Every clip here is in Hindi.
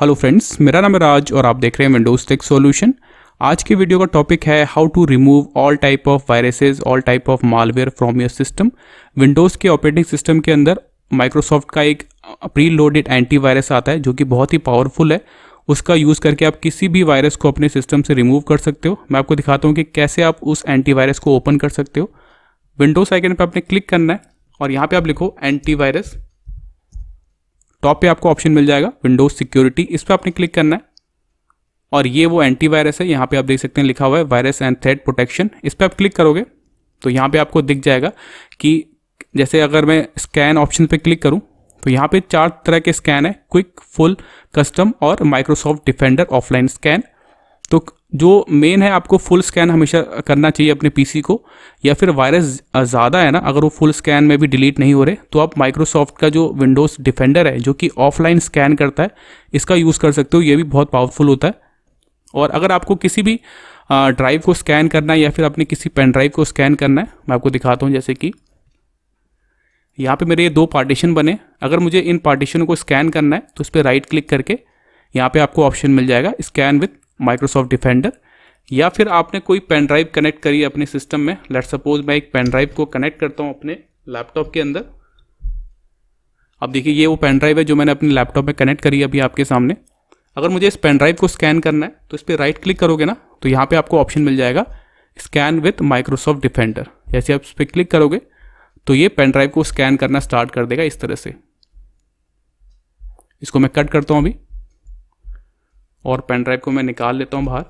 हेलो फ्रेंड्स मेरा नाम है राज और आप देख रहे हैं विंडोज टेक सॉल्यूशन आज के वीडियो का टॉपिक है how to remove all type of viruses all type of malware from your system Windows के ऑपरेटिंग सिस्टम के अंदर माइक्रोसॉफ्ट का एक प्री लोडेड एंटीवायरस आता है जो कि बहुत ही पावरफुल है उसका यूज़ करके आप किसी भी वायरस को अपने सिस्टम से रिमूव कर सकते हो मैं आपको दिखाता हूँ कि कैसे आप उस एंटीवायरस को ओपन कर सकते हो विंडोज आइकन पर आपने क्लिक करना है और यहाँ पर आप लिखो एंटीवायरस टॉप पे आपको ऑप्शन मिल जाएगा विंडोज सिक्योरिटी इस पर आपने क्लिक करना है और ये वो एंटीवायरस है यहाँ पे आप देख सकते हैं लिखा हुआ है वायरस एंड थ्रेड प्रोटेक्शन इस पर आप क्लिक करोगे तो यहाँ पे आपको दिख जाएगा कि जैसे अगर मैं स्कैन ऑप्शन पे क्लिक करूँ तो यहाँ पे चार तरह के स्कैन है क्विक फुल कस्टम और माइक्रोसॉफ्ट डिफेंडर ऑफलाइन स्कैन तो जो मेन है आपको फुल स्कैन हमेशा करना चाहिए अपने पीसी को या फिर वायरस ज़्यादा है ना अगर वो फुल स्कैन में भी डिलीट नहीं हो रहे तो आप माइक्रोसॉफ्ट का जो विंडोज़ डिफेंडर है जो कि ऑफलाइन स्कैन करता है इसका यूज़ कर सकते हो ये भी बहुत पावरफुल होता है और अगर आपको किसी भी ड्राइव को स्कैन करना है या फिर अपने किसी पेन ड्राइव को स्कैन करना है मैं आपको दिखाता हूँ जैसे कि यहाँ पे मेरे ये दो पार्टीशन बने अगर मुझे इन पार्टीशनों को स्कैन करना है तो इस पर राइट क्लिक करके यहाँ पे आपको ऑप्शन मिल जाएगा स्कैन विथ माइक्रोसॉफ्ट डिफेंडर या फिर आपने कोई पेन ड्राइव कनेक्ट करी है अपने सिस्टम में लेट सपोज मैं एक पेन ड्राइव को कनेक्ट करता हूँ अपने लैपटॉप के अंदर अब देखिए ये वो पेन ड्राइव है जो मैंने अपने लैपटॉप में कनेक्ट करी है अभी आपके सामने अगर मुझे इस पेन ड्राइव को स्कैन करना है तो इस पर राइट क्लिक करोगे ना तो यहाँ पे आपको ऑप्शन मिल जाएगा स्कैन विथ माइक्रोसॉफ्ट डिफेंडर जैसे आप इस पर क्लिक करोगे तो ये पेन ड्राइव को स्कैन करना स्टार्ट कर देगा इस तरह से इसको मैं कट करता हूँ अभी और पेन ड्राइव को मैं निकाल लेता हूँ बाहर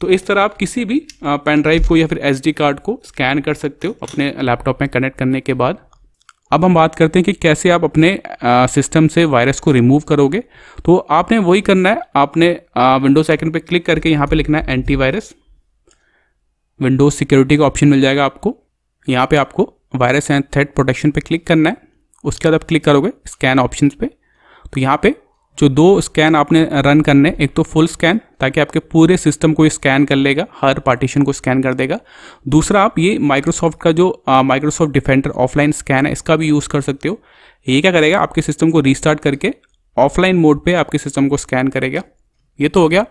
तो इस तरह आप किसी भी पेन ड्राइव को या फिर एस कार्ड को स्कैन कर सकते हो अपने लैपटॉप में कनेक्ट करने के बाद अब हम बात करते हैं कि कैसे आप अपने सिस्टम से वायरस को रिमूव करोगे तो आपने वही करना है आपने विंडोज आइकन पे क्लिक करके यहाँ पे लिखना है एंटी वायरस विंडोज सिक्योरिटी का ऑप्शन मिल जाएगा आपको यहाँ पे आपको वायरस एंड थ्रेड प्रोटेक्शन पे क्लिक करना है उसके बाद आप क्लिक करोगे स्कैन ऑप्शन पे तो यहाँ पे जो दो स्कैन आपने रन करने एक तो फुल स्कैन ताकि आपके पूरे सिस्टम को स्कैन कर लेगा हर पार्टीशन को स्कैन कर देगा दूसरा आप ये माइक्रोसॉफ्ट का जो माइक्रोसॉफ्ट डिफेंडर ऑफलाइन स्कैन है इसका भी यूज़ कर सकते हो ये क्या करेगा आपके सिस्टम को रीस्टार्ट करके ऑफलाइन मोड पे आपके सिस्टम को स्कैन करेगा ये तो हो गया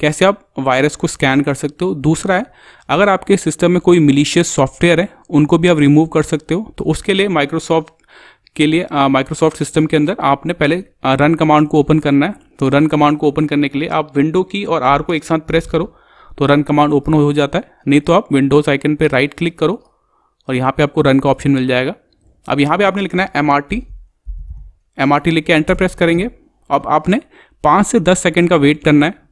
कैसे आप वायरस को स्कैन कर सकते हो दूसरा है अगर आपके सिस्टम में कोई मिलीशियस सॉफ्टवेयर है उनको भी आप रिमूव कर सकते हो तो उसके लिए माइक्रोसॉफ्ट के लिए माइक्रोसॉफ्ट सिस्टम के अंदर आपने पहले रन कमांड को ओपन करना है तो रन कमांड को ओपन करने के लिए आप विंडो की और आर को एक साथ प्रेस करो तो रन कमांड ओपन हो जाता है नहीं तो आप विंडोज आइकन पर राइट क्लिक करो और यहाँ पे आपको रन का ऑप्शन मिल जाएगा अब यहाँ पे आपने लिखना है M R T M R T लिख के एंटर प्रेस करेंगे अब आपने पाँच से दस सेकेंड का वेट करना है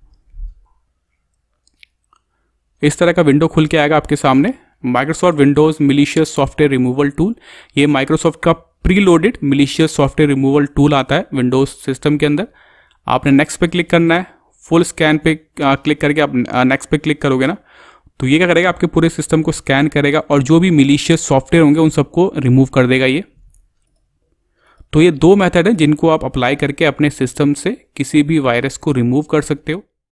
इस तरह का विंडो खुल के आएगा आपके सामने Microsoft Windows malicious software removal tool ये माइक्रोसॉफ्ट का preloaded malicious software removal tool आता है विंडोज सिस्टम के अंदर आपने नेक्स्ट पे क्लिक करना है फुल स्कैन पे क्लिक करके आप नेक्स्ट पे क्लिक करोगे ना तो ये क्या करेगा आपके पूरे सिस्टम को स्कैन करेगा और जो भी मिलिशियस सॉफ्टवेयर होंगे उन सबको रिमूव कर देगा ये तो ये दो मेथड हैं जिनको आप अप्लाई करके अपने सिस्टम से किसी भी वायरस को रिमूव कर सकते हो